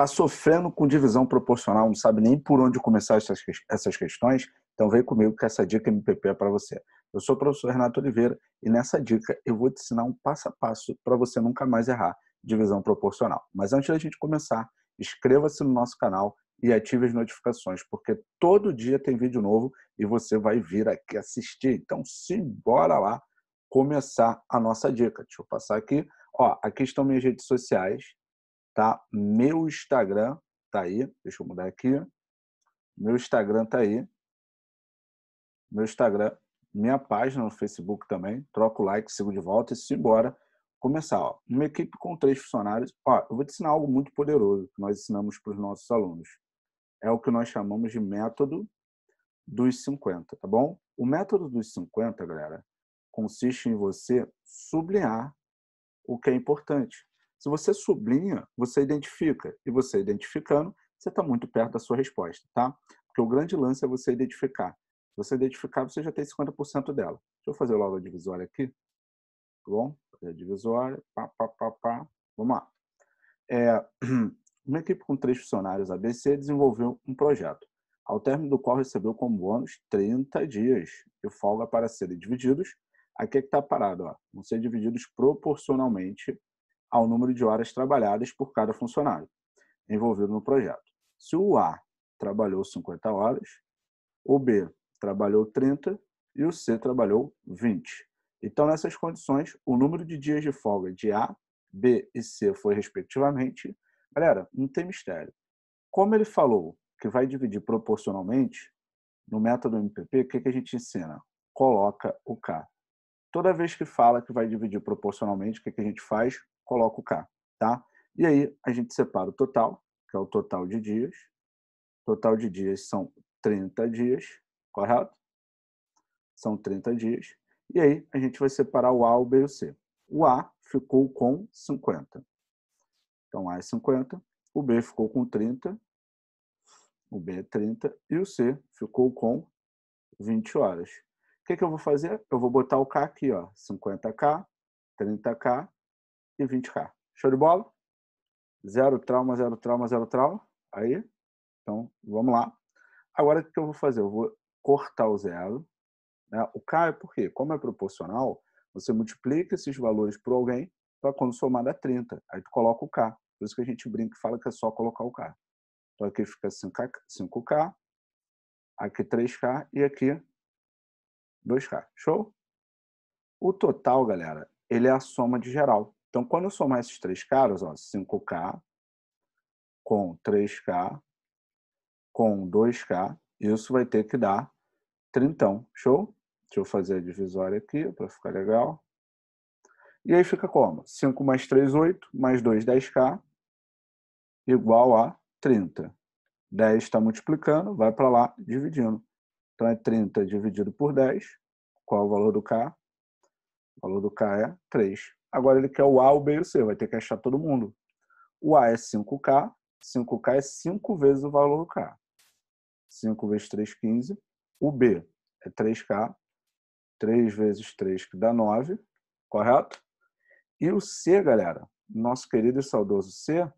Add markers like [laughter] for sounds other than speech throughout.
está sofrendo com divisão proporcional, não sabe nem por onde começar essas, essas questões, então vem comigo que essa dica MPP é para você. Eu sou o professor Renato Oliveira e nessa dica eu vou te ensinar um passo a passo para você nunca mais errar divisão proporcional. Mas antes da gente começar, inscreva-se no nosso canal e ative as notificações, porque todo dia tem vídeo novo e você vai vir aqui assistir. Então, simbora lá começar a nossa dica. Deixa eu passar aqui. Ó, aqui estão minhas redes sociais, tá? Meu Instagram tá aí, deixa eu mudar aqui. Meu Instagram tá aí. Meu Instagram, minha página no Facebook também. Troca o like, sigo de volta e se embora. Começar, ó. Uma equipe com três funcionários. Ó, eu vou te ensinar algo muito poderoso que nós ensinamos para os nossos alunos. É o que nós chamamos de método dos 50, tá bom? O método dos 50, galera, consiste em você sublinhar o que é importante. Se você sublinha, você identifica. E você identificando, você está muito perto da sua resposta, tá? Porque o grande lance é você identificar. Se você identificar, você já tem 50% dela. Deixa eu fazer logo a divisória aqui. Tá bom? Fazer a divisória. Pá, pá, pá, pá. Vamos lá. É, [clears throat] uma equipe com três funcionários ABC desenvolveu um projeto, ao término do qual recebeu como bônus 30 dias de folga para serem divididos. Aqui é que está parado, ó. vão ser divididos proporcionalmente ao número de horas trabalhadas por cada funcionário envolvido no projeto. Se o A trabalhou 50 horas, o B trabalhou 30 e o C trabalhou 20. Então, nessas condições, o número de dias de folga de A, B e C foi respectivamente. Galera, não tem mistério. Como ele falou que vai dividir proporcionalmente, no método MPP, o que, que a gente ensina? Coloca o K. Toda vez que fala que vai dividir proporcionalmente, o que, que a gente faz? coloco K, tá? E aí a gente separa o total, que é o total de dias. Total de dias são 30 dias, correto? São 30 dias. E aí a gente vai separar o A, o B e o C. O A ficou com 50. Então A é 50, o B ficou com 30, o B é 30 e o C ficou com 20 horas. O que, que eu vou fazer? Eu vou botar o K aqui, ó, 50K, 30K e 20K. Show de bola? Zero trauma, zero trauma, zero trauma. Aí, então, vamos lá. Agora, o que eu vou fazer? Eu vou cortar o zero. Né? O K é porque, como é proporcional, você multiplica esses valores por alguém para quando somar dá 30. Aí tu coloca o K. Por isso que a gente brinca e fala que é só colocar o K. Então aqui fica 5K, 5K aqui 3K e aqui 2K. Show? O total, galera, ele é a soma de geral. Então, quando eu somar esses três caras, ó, 5K com 3K com 2K, isso vai ter que dar 30. show? Deixa eu fazer a divisória aqui para ficar legal. E aí fica como? 5 mais 3, 8, mais 2, 10K, igual a 30. 10 está multiplicando, vai para lá, dividindo. Então é 30 dividido por 10. Qual é o valor do K? O valor do K é 3. Agora ele quer o A, o B e o C, vai ter que achar todo mundo. O A é 5K, 5K é 5 vezes o valor do K. 5 vezes 3, 15. O B é 3K, 3 vezes 3 que dá 9, correto? E o C, galera, nosso querido e saudoso C,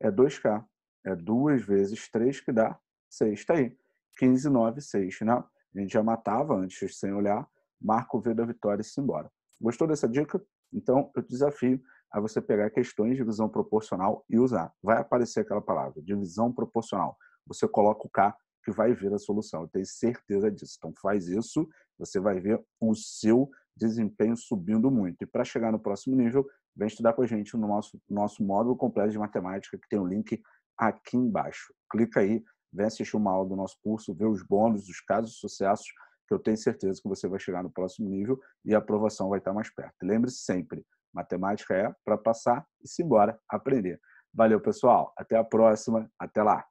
é 2K. É 2 vezes 3 que dá 6. Está aí. 15, 9, 6, né? A gente já matava antes sem olhar. Marca o V da vitória e se embora. Gostou dessa dica? Então, eu desafio a você pegar questões de divisão proporcional e usar. Vai aparecer aquela palavra, divisão proporcional. Você coloca o K que vai ver a solução. Eu tenho certeza disso. Então, faz isso, você vai ver o seu desempenho subindo muito. E para chegar no próximo nível, vem estudar com a gente no nosso, nosso módulo completo de matemática, que tem o um link aqui embaixo. Clica aí, vem assistir uma aula do nosso curso, vê os bônus, os casos de sucessos, que eu tenho certeza que você vai chegar no próximo nível e a aprovação vai estar mais perto. Lembre-se sempre, matemática é para passar e se embora aprender. Valeu, pessoal. Até a próxima. Até lá.